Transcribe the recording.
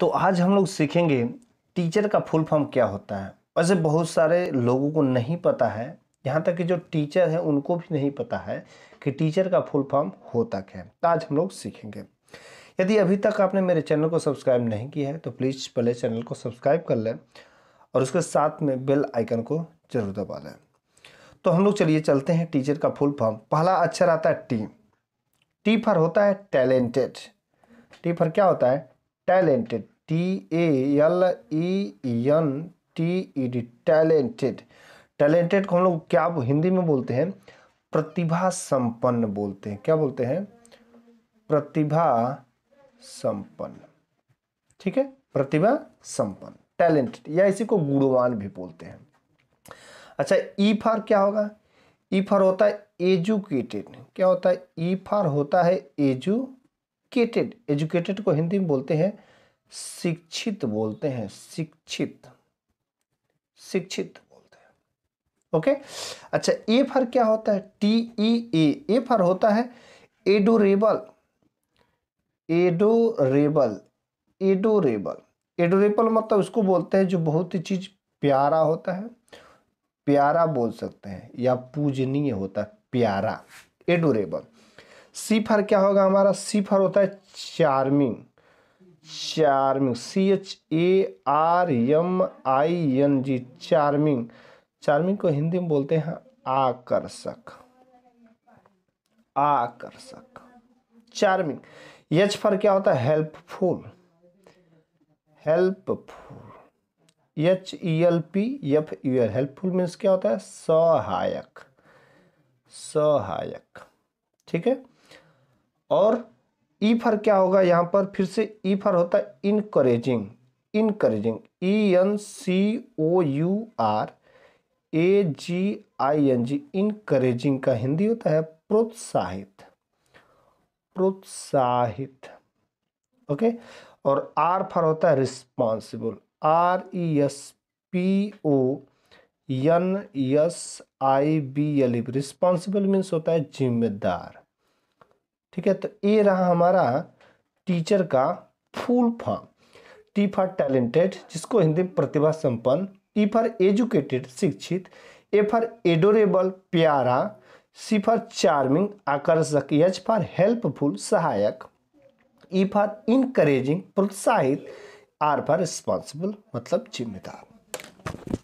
तो आज हम लोग सीखेंगे टीचर का फुल फॉर्म क्या होता है वैसे बहुत सारे लोगों को नहीं पता है यहाँ तक कि जो टीचर हैं उनको भी नहीं पता है कि टीचर का फुल फॉर्म होता क्या है तो आज हम लोग सीखेंगे यदि अभी तक आपने मेरे चैनल को सब्सक्राइब नहीं किया है तो प्लीज़ पहले चैनल को सब्सक्राइब कर लें और उसके साथ में बेल आइकन को जरूर दबा लें तो हम लोग चलिए चलते हैं टीचर का फुल फॉर्म पहला अक्षर आता है टी टी फॉर होता है टैलेंटेड टी फॉर क्या होता है talented T A L E N T E D talented talented को हम लोग क्या हिंदी में बोलते हैं प्रतिभा संपन्न बोलते हैं क्या बोलते हैं प्रतिभा संपन्न ठीक है प्रतिभा संपन्न टैलेंटेड या इसी को गुणवान भी बोलते हैं अच्छा ई e फार क्या होगा ई e फार होता है एजुकेटेड क्या होता है ई e फार होता है एजुकेटेड एजुकेटेड एजुकेटेड को हिंदी में बोलते हैं शिक्षित बोलते हैं शिक्षित शिक्षित बोलते हैं ओके अच्छा ए फर क्या होता है टी ई ए ए फर होता है एडोरेबल एडोरेबल एडोरेबल एडोरेबल मतलब उसको बोलते हैं जो बहुत ही चीज़ प्यारा होता है प्यारा बोल सकते हैं या पूजनीय होता है प्यारा एडोरेबल सीफर क्या होगा हमारा सीफर होता है charming charming C H A R M I N G charming charming को हिंदी में बोलते हैं आकर्षक आकर्षक चार्मिंग एच फर क्या होता है helpful helpful H E L P F U L helpful means क्या होता है सहायक सहायक ठीक है और ई फर क्या होगा यहाँ पर फिर से ई फर होता है encouraging encouraging E N C O U R A G I N G encouraging का हिंदी होता है प्रोत्साहित प्रोत्साहित ओके और आर फर होता है responsible R E S P O N S I B L responsible means होता है जिम्मेदार ठीक है तो ये रहा हमारा टीचर का full form T for talented जिसको हिंदी में प्रतिभा संपन्न ई फॉर एजुकेटेड शिक्षित ए फॉर एडोरेबल प्यारा सी फॉर चार्मिंग आकर्षक एच फॉर हेल्पफुल सहायक ई फॉर इनकरेजिंग प्रोत्साहित आर फॉर रिस्पॉन्सिबल मतलब जिम्मेदार